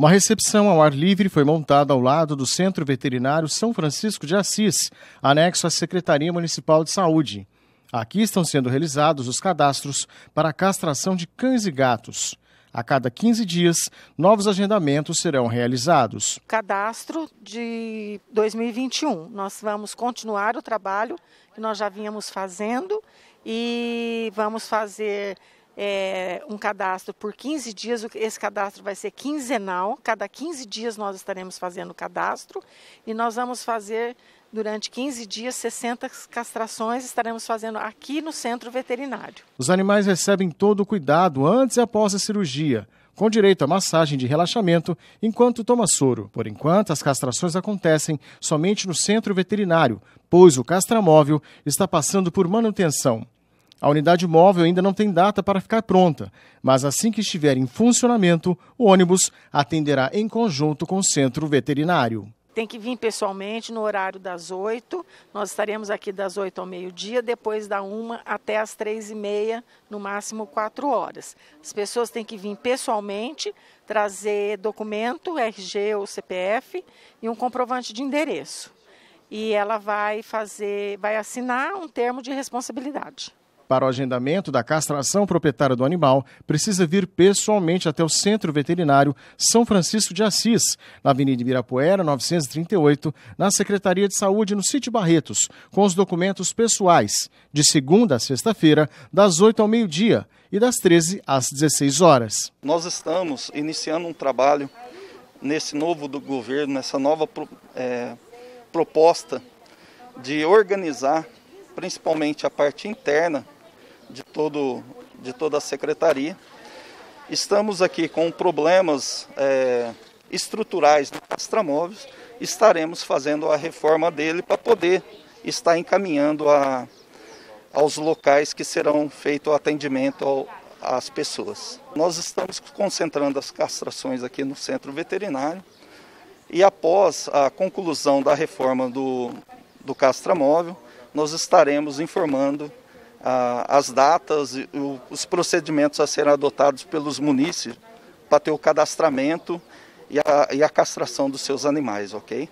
Uma recepção ao ar livre foi montada ao lado do Centro Veterinário São Francisco de Assis, anexo à Secretaria Municipal de Saúde. Aqui estão sendo realizados os cadastros para a castração de cães e gatos. A cada 15 dias, novos agendamentos serão realizados. Cadastro de 2021. Nós vamos continuar o trabalho que nós já vínhamos fazendo e vamos fazer é, um cadastro por 15 dias. Esse cadastro vai ser quinzenal. Cada 15 dias nós estaremos fazendo o cadastro e nós vamos fazer Durante 15 dias, 60 castrações estaremos fazendo aqui no centro veterinário. Os animais recebem todo o cuidado antes e após a cirurgia, com direito a massagem de relaxamento enquanto toma soro. Por enquanto, as castrações acontecem somente no centro veterinário, pois o castramóvel está passando por manutenção. A unidade móvel ainda não tem data para ficar pronta, mas assim que estiver em funcionamento, o ônibus atenderá em conjunto com o centro veterinário. Tem que vir pessoalmente no horário das 8. Nós estaremos aqui das 8 ao meio-dia, depois da 1 até as 3 e meia, no máximo 4 horas. As pessoas têm que vir pessoalmente, trazer documento, RG ou CPF e um comprovante de endereço. E ela vai fazer, vai assinar um termo de responsabilidade. Para o agendamento da castração proprietária do animal, precisa vir pessoalmente até o Centro Veterinário São Francisco de Assis, na Avenida Ibirapuera, 938, na Secretaria de Saúde, no Sítio Barretos, com os documentos pessoais, de segunda a sexta-feira, das 8 ao meio-dia e das 13 às 16 horas. Nós estamos iniciando um trabalho nesse novo do governo, nessa nova é, proposta de organizar principalmente a parte interna de, todo, de toda a secretaria. Estamos aqui com problemas é, estruturais do Castramóveis, estaremos fazendo a reforma dele para poder estar encaminhando a, aos locais que serão feito o atendimento ao, às pessoas. Nós estamos concentrando as castrações aqui no centro veterinário e após a conclusão da reforma do, do castramóvel, nós estaremos informando as datas e os procedimentos a serem adotados pelos munícipes para ter o cadastramento e a, e a castração dos seus animais, ok?